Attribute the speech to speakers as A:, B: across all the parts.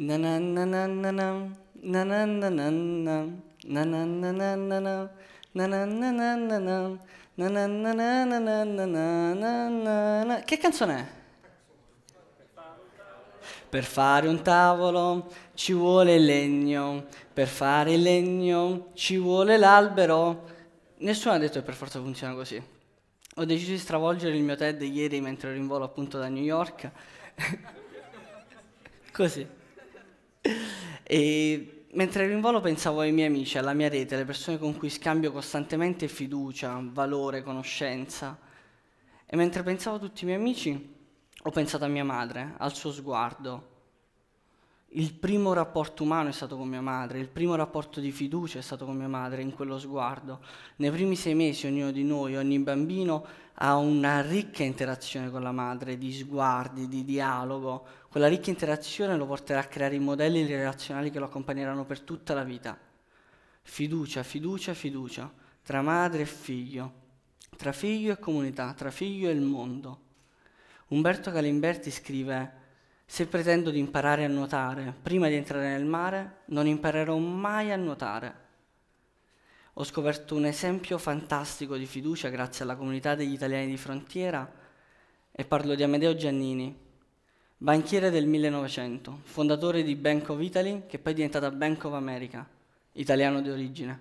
A: Che canzone è? Per fare un tavolo ci vuole il legno, per fare il legno ci vuole l'albero. Nessuno ha detto che per forza funziona così. Ho deciso di stravolgere il mio TED ieri mentre ero in volo appunto da New York. così. E mentre ero in volo pensavo ai miei amici, alla mia rete, alle persone con cui scambio costantemente fiducia, valore, conoscenza. E mentre pensavo a tutti i miei amici, ho pensato a mia madre, al suo sguardo, il primo rapporto umano è stato con mia madre, il primo rapporto di fiducia è stato con mia madre in quello sguardo. Nei primi sei mesi ognuno di noi, ogni bambino ha una ricca interazione con la madre, di sguardi, di dialogo. Quella ricca interazione lo porterà a creare i modelli relazionali che lo accompagneranno per tutta la vita. Fiducia, fiducia, fiducia, tra madre e figlio, tra figlio e comunità, tra figlio e il mondo. Umberto Galimberti scrive se pretendo di imparare a nuotare prima di entrare nel mare, non imparerò mai a nuotare. Ho scoperto un esempio fantastico di fiducia grazie alla comunità degli italiani di frontiera e parlo di Amedeo Giannini, banchiere del 1900, fondatore di Bank of Italy che poi è diventata Bank of America, italiano di origine.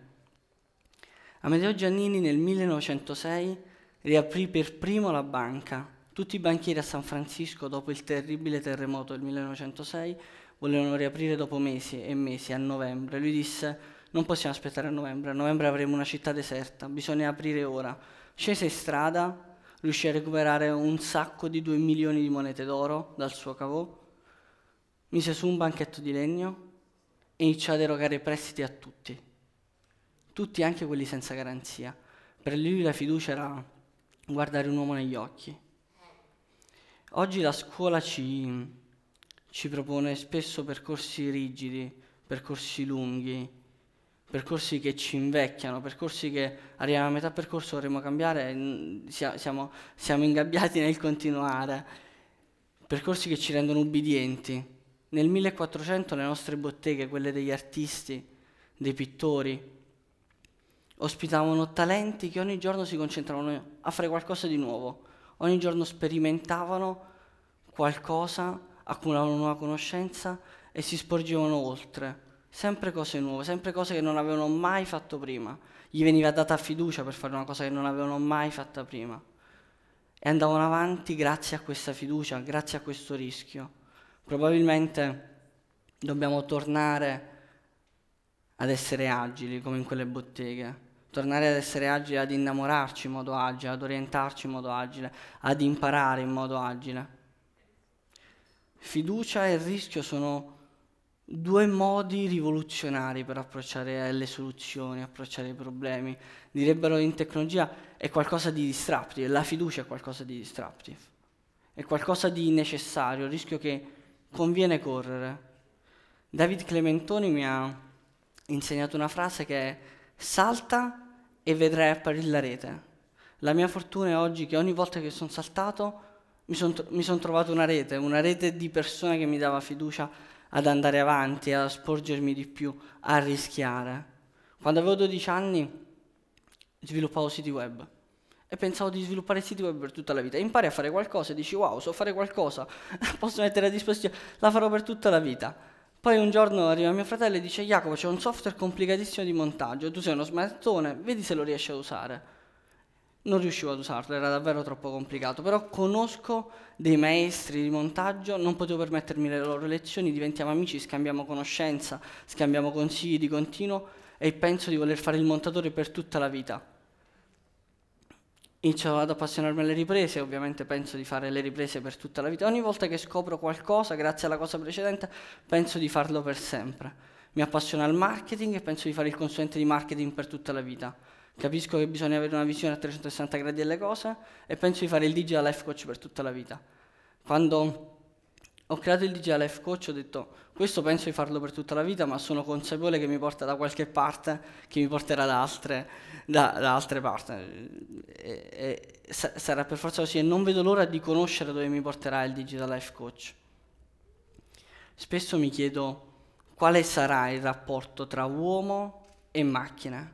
A: Amedeo Giannini nel 1906 riaprì per primo la banca tutti i banchieri a San Francisco, dopo il terribile terremoto del 1906, volevano riaprire dopo mesi e mesi a novembre. Lui disse: Non possiamo aspettare a novembre, a novembre avremo una città deserta, bisogna aprire ora. Scese in strada, riuscì a recuperare un sacco di 2 milioni di monete d'oro dal suo cavò, mise su un banchetto di legno e iniziò ad erogare prestiti a tutti, tutti anche quelli senza garanzia. Per lui la fiducia era guardare un uomo negli occhi Oggi la scuola ci, ci propone spesso percorsi rigidi, percorsi lunghi, percorsi che ci invecchiano, percorsi che arriviamo a metà percorso vorremmo cambiare, siamo, siamo ingabbiati nel continuare, percorsi che ci rendono ubbidienti. Nel 1400 le nostre botteghe, quelle degli artisti, dei pittori, ospitavano talenti che ogni giorno si concentravano a fare qualcosa di nuovo, ogni giorno sperimentavano qualcosa, accumulavano una nuova conoscenza e si sporgevano oltre. Sempre cose nuove, sempre cose che non avevano mai fatto prima. Gli veniva data fiducia per fare una cosa che non avevano mai fatta prima. E andavano avanti grazie a questa fiducia, grazie a questo rischio. Probabilmente dobbiamo tornare ad essere agili come in quelle botteghe tornare ad essere agile, ad innamorarci in modo agile, ad orientarci in modo agile, ad imparare in modo agile. Fiducia e rischio sono due modi rivoluzionari per approcciare le soluzioni, approcciare i problemi. Direbbero in tecnologia è qualcosa di disruptive, la fiducia è qualcosa di disruptive, è qualcosa di necessario, il rischio che conviene correre. David Clementoni mi ha insegnato una frase che è salta e vedrai apparire la rete. La mia fortuna è oggi che ogni volta che sono saltato mi sono son trovato una rete, una rete di persone che mi dava fiducia ad andare avanti, a sporgermi di più, a rischiare. Quando avevo 12 anni sviluppavo siti web e pensavo di sviluppare siti web per tutta la vita. Impari a fare qualcosa e dici wow, so fare qualcosa, posso mettere a disposizione, la farò per tutta la vita poi un giorno arriva mio fratello e dice Jacopo c'è un software complicatissimo di montaggio, tu sei uno smartphone, vedi se lo riesci ad usare. Non riuscivo ad usarlo, era davvero troppo complicato, però conosco dei maestri di montaggio, non potevo permettermi le loro lezioni, diventiamo amici, scambiamo conoscenza, scambiamo consigli di continuo e penso di voler fare il montatore per tutta la vita. Inizio ad appassionarmi alle riprese, ovviamente penso di fare le riprese per tutta la vita. Ogni volta che scopro qualcosa, grazie alla cosa precedente, penso di farlo per sempre. Mi appassiona al marketing e penso di fare il consulente di marketing per tutta la vita. Capisco che bisogna avere una visione a 360 gradi delle cose e penso di fare il digital life coach per tutta la vita. Quando ho creato il digital life coach ho detto questo penso di farlo per tutta la vita, ma sono consapevole che mi porta da qualche parte, che mi porterà da altre, da, da altre parti eh, sa sarà per forza così e non vedo l'ora di conoscere dove mi porterà il Digital Life Coach. Spesso mi chiedo quale sarà il rapporto tra uomo e macchina.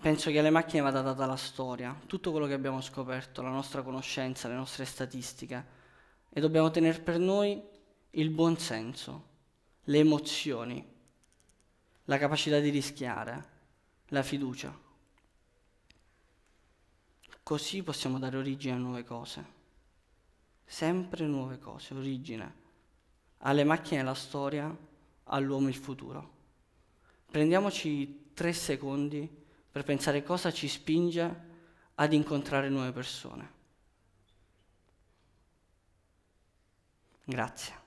A: Penso che alle macchine vada data la storia, tutto quello che abbiamo scoperto, la nostra conoscenza, le nostre statistiche e dobbiamo tenere per noi il buon senso, le emozioni, la capacità di rischiare, la fiducia. Così possiamo dare origine a nuove cose, sempre nuove cose, origine. Alle macchine la storia, all'uomo il futuro. Prendiamoci tre secondi per pensare cosa ci spinge ad incontrare nuove persone. Grazie.